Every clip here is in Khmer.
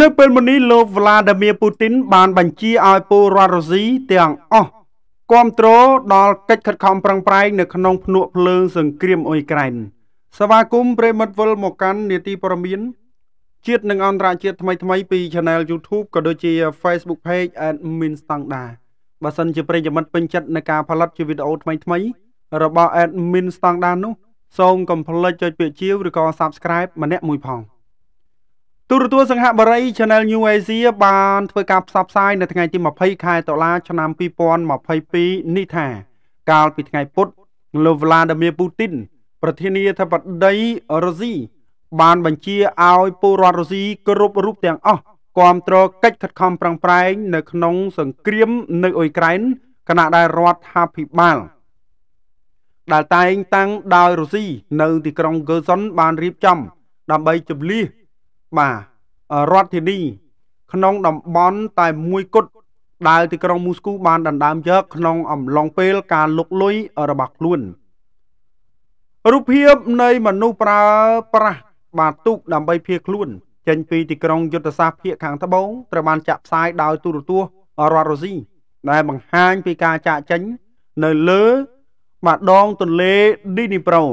នៅពេលមុននេះលោក Vladimir Putin បានបញ្ជាឲ្យពលរដ្ឋរុស្ស៊ីទាំងអស់គ្រប់គ្រងដល់កិច្ចខិតខំប្រឹងប្រែងនៅក្នុងភ្នក់ភ្លើងសង្គ្រាមអ៊ុយក្រែនសវាគមប្រិមិត្តវិលមកកាន់នេតិព័រមានជាតិនិងអន្តរជាតិថ្មីថ្មីពី Channel YouTube ក៏ដូចជា Facebook Page Admin Standard បើសិនជាប្រិយមិត្តពេញចិត្តនឹងការផលិតជាវីដេអូថ្មីថ្មីរបស់ Admin Standard នោះសូមកុំភ្លេចចុចពាក្យជាវឬក៏ Subscribe ម្នាក់មួយផង។ទូរទស្សន៍សង្ហបុរី Channel New Asia បានធ្វើការផ្សព្វផ្សាយនៅថ្ងៃទី20ខែតុលា ឆ្នាំ2022នេះថា កាលពីថ្ងៃពុធលោក Vladimir Putin ប្រធានាធិបតីរុស្ស៊ីបានបញ្ជាឲ្យពលរដ្ឋរុស្ស៊ីគ្រប់រូបទាំងអស់គាំទ្រកិច្ចខិតខំប្រឹងប្រែងនៅក្នុងសង្គ្រាមនៅអ៊ុយក្រែនគណៈដែលរដ្ឋាភិបាលដែលតែងតាំងដោយរុស្ស៊ីនៅ ទីក្រុងហ្គឺសុនបានរៀបចំដើម្បីជម្លៀសបាទរដ្ឋធានី ក្នុងតំបន់ តែមួយគត់ដែលទីក្រុងមូស្គូបានដណ្ដើមយកក្នុងអំឡុងពេលការលុកលុយរបស់ខ្លួនរូបភាពនៃមនុស្សប្រើប្រាស់បាតុកដើម្បីភៀសខ្លួនចេញពីទីក្រុងយុទ្ធសាស្ត្រភៀសខាងត្បូងត្រូវបានចាក់ផ្សាយដោយទូរទស្សន៍រដ្ឋរុស្ស៊ីដែលបង្ហាញពីការចាក់ចេញនៅលើ បាដងទន្លេឌីនីប្រូ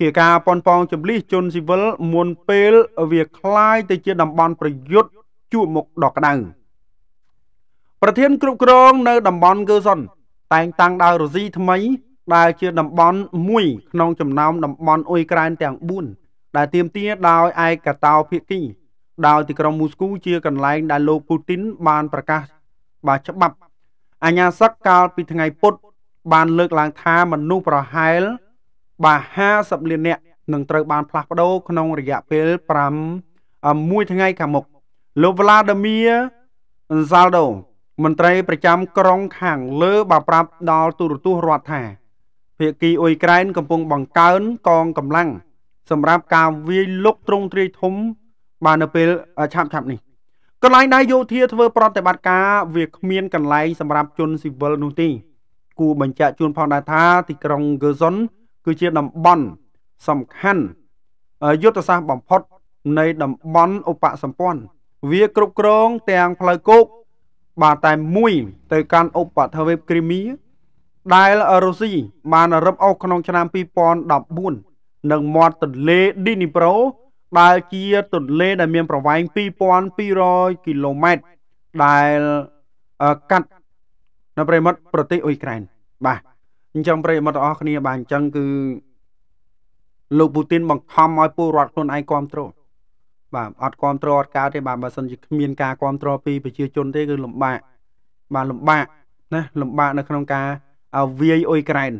ជាការប៉ុនប៉ងចម្លិះជនស៊ីវិលមុនពេលវាคล้ายទៅជាតំបន់ប្រយុទ្ធជួបមុខដល់ក្តៅប្រធានគ្រប់គ្រងនៅតំបន់គឺសុនតែងតាំងដោយរុស្ស៊ីថ្មី ដែលជាតំបន់មួយក្នុងចំណោមតំបន់អ៊ុយក្រែនទាំង4ដែលទាមទារដោយឯកតោភាគីដោយទីក្រុងមូស្គូជាកន្លែងដែលលោកពូទីនបានប្រកាសបាទច្បាប់អាញាសឹកកាលពីថ្ងៃពុធបានលើកឡើងថាមនុស្សប្រហែលបាទ50លាននាក់នឹងត្រូវបានផ្លាស់ប្ដូរក្នុងរយៈពេល5មួយថ្ងៃខាងមុខលោក Vladimir Zaldo មន្ត្រី ប្រចាំក្រុងខាង លើ បានប្រាប់ដល់ទូរទស្សន៍រដ្ឋថាភាគីអ៊ុយក្រែនកំពុងបង្កើនកងកម្លាំង សម្រាប់ការវាយលុកទ្រង់ទ្រាយធំ បាននៅពេលឆាប់ឆាប់នេះកន្លែងដែលយោធាធ្វើ ប្រតិបត្តិការវាគ្មានកន្លែងសម្រាប់ជនស៊ីវិលនោះទេគូបញ្ជាក់ជូនផងដែរថា ទីក្រុងហ្គឺសុនគឺជាតំបន់សំខាន់យុទ្ធសាស្ត្របំផុតនៃតំបន់ឧបសម្ព័ន្ធវាគ្រប់គ្រងទាំងផ្លូវគោកបាទតែមួយទៅកាន់ឧបទ្វីបគ្រីមៀដែលរុស្ស៊ីបានរឹបអូសក្នុងឆ្នាំ2014នឹងមាត់ទន្លេឌីនីប្រូ ដែលជាទន្លេដែលមានប្រវែង2200គីឡូម៉ែត្រដែលកាត់នៅប្រិមត្តប្រទេសអ៊ុយក្រែនបាទអញ្ចឹងប្រិយមិត្តទាំងអស់គ្នាបាទអញ្ចឹងគឺលោកពូទីនបង្ខំឲ្យពលរដ្ឋខ្លួនឯងគ្រប់គ្រងបាទអត់គ្រប់គ្រងអត់កើតទេបាទបើសិនជាគ្មានការគ្រប់គ្រងពីប្រជាជនទេគឺលំបាកបាទលំបាកណាលំបាក នៅក្នុងការវាយអ៊ុយក្រែន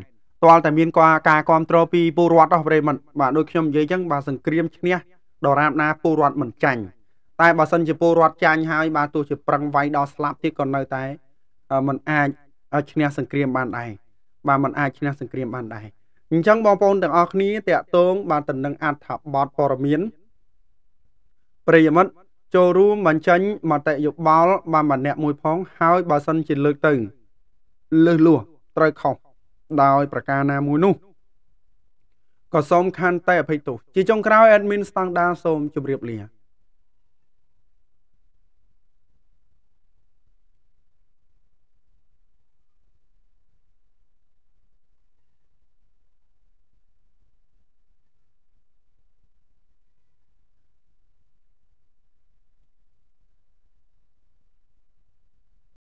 តាល់តែមានការគ្រប់គ្រងពីពលរដ្ឋអស់ប្រិយមិត្តបាទដូចខ្ញុំនិយាយអញ្ចឹងបាទសង្គ្រាមឈ្នះដរាបណាពលរដ្ឋមិនចាញ់តែបើសិនជាពលរដ្ឋចាញ់ហើយ បាទទោះជាប្រឹងវាយដល់ស្លាប់ទៀតក៏នៅតែមិនអាចឈ្នះសង្គ្រាមបានដែរបាទมันអាចឈ្នះសង្គ្រាមបានដែរអញ្ចឹងបងប្អូនទាំងអស់គ្នាតកតងបានតំណឹងអត្ថបទព័រមៀនប្រិយមិត្តចូលរួមបញ្ចេញមតិយោបល់បានម្នាក់មួយផង ហើយបើសិនជាលើកទៅលើសលួសត្រូវខុសដោយប្រការណាមួយនោះក៏សូមខន្តីអភ័យទោសជាចុងក្រោយ admin standard សូមជម្រាបលា